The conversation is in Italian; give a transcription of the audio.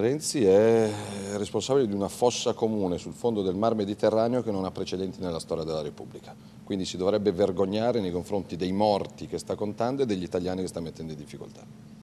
Renzi è responsabile di una fossa comune sul fondo del Mar Mediterraneo che non ha precedenti nella storia della Repubblica. Quindi si dovrebbe vergognare nei confronti dei morti che sta contando e degli italiani che sta mettendo in difficoltà.